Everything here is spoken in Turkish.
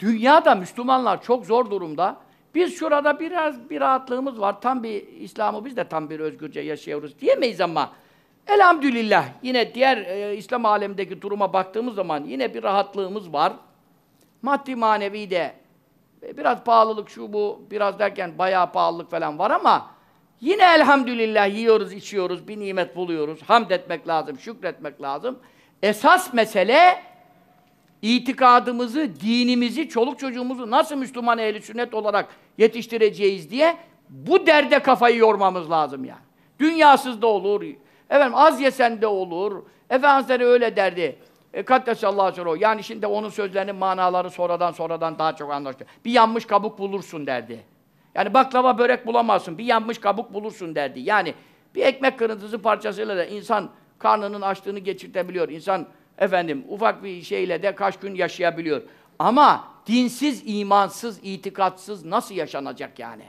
Dünyada Müslümanlar çok zor durumda. Biz şurada biraz bir rahatlığımız var. Tam bir İslam'ı biz de tam bir özgürce yaşıyoruz diyemeyiz ama elhamdülillah yine diğer e, İslam alemindeki duruma baktığımız zaman yine bir rahatlığımız var. Maddi manevi de e, biraz pahalılık şu bu biraz derken bayağı pahalılık falan var ama yine elhamdülillah yiyoruz içiyoruz bir nimet buluyoruz. Hamd etmek lazım, şükretmek lazım. Esas mesele itikadımızı, dinimizi, çoluk çocuğumuzu nasıl Müslüman ehli sünnet olarak yetiştireceğiz diye bu derde kafayı yormamız lazım yani. Dünyasız da olur, efendim az yesen de olur. Efendimiz öyle derdi. E, Kattesallahu sonra Yani şimdi onun sözlerinin manaları sonradan sonradan daha çok anlaşılıyor. Bir yanmış kabuk bulursun derdi. Yani baklava börek bulamazsın. Bir yanmış kabuk bulursun derdi. Yani bir ekmek kırıntısı parçasıyla da insan karnının açlığını geçirtebiliyor. İnsan efendim ufak bir şeyle de kaç gün yaşayabiliyor. Ama dinsiz, imansız, itikatsız nasıl yaşanacak yani?